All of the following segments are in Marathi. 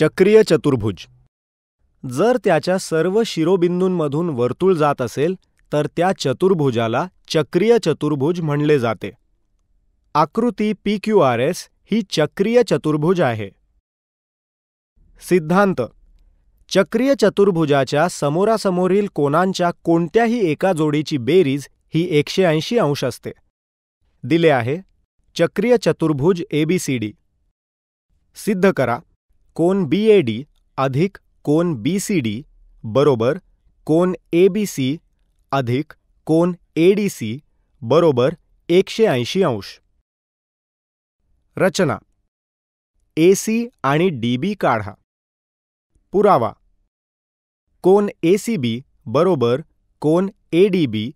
चक्रीय चतुर्भुज जर त्याच्या सर्व शिरोबिंदूंमधून वर्तुळ जात असेल तर त्या चतुर्भुजाला चक्रीय चतुर्भुज म्हणले जाते आकृती पी क्यू आर एस ही चक्रीय चतुर्भुज आहे सिद्धांत चक्रीय चतुर्भुजाच्या समोरासमोरील कोनांच्या कोणत्याही एका जोडीची बेरीज ही एकशे ऐंशी अंश असते दिले आहे चक्रीय चतुर्भुज एबीसीडी सिद्ध करा कोन बीएडी अधिक कोन बीसीडी बरोबर कोन सी अधिक कोन एडीसी बरोबर एकशे ऐंशी अंश. रचना सी आणि बी काढा. पुरावा कोन एसीबी बरोबर कोन बी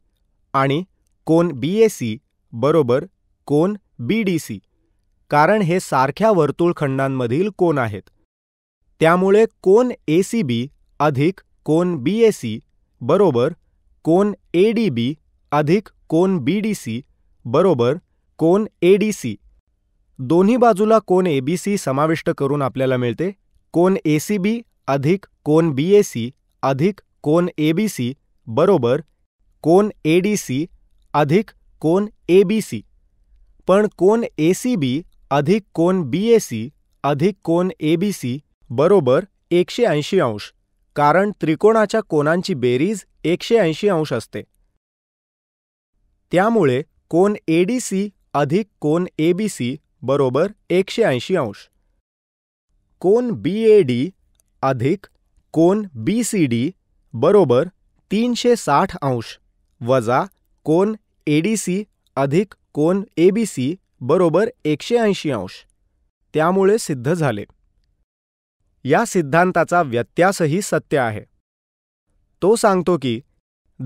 आणि कोन सी बरोबर कोन बीडीसी कारण हे सारख्या वर्तुळखंडांमधील कोण आहेत. त्यामुळे कोन एसीबी अधिक कोन बीएसी बरोबर कोन एडीबी अधिक कोन बीडीसी बरोबर कोन एडीसी दोन्ही बाजूला कोन एबीसी समाविष्ट करून आपल्याला मिळते कोन एसीबी अधिक कोन बीएसी अधिक कोन एबीसी बरोबर कोन एडीसी अधिक कोन एबीसी पण कोन एसीबी अधिक कोन बीएसी अधिक कोन एबीसी बरोबर एकशे ऐंशी अंश कारण त्रिकोणाच्या कोनांची बेरीज एकशे ऐंशी अंश असते त्यामुळे कोन एडीसी अधिक कोन एबीसी बरोबर एकशे ऐंशी अंश कोन बीएडी अधिक कोन बीसीडी बरोबर तीनशे साठ अंश वजा कोन एडीसी अधिक कोन एबीसी बरोबर एकशे ऐंशी अंश त्यामुळे सिद्ध झाले या सिद्धांताचा व्यत्यासही सत्य आहे तो सांगतो की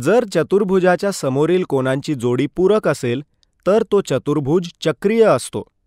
जर चतुर्भुजाच्या समोरील कोनांची जोडी पूरक असेल तर तो चतुर्भुज चक्रीय असतो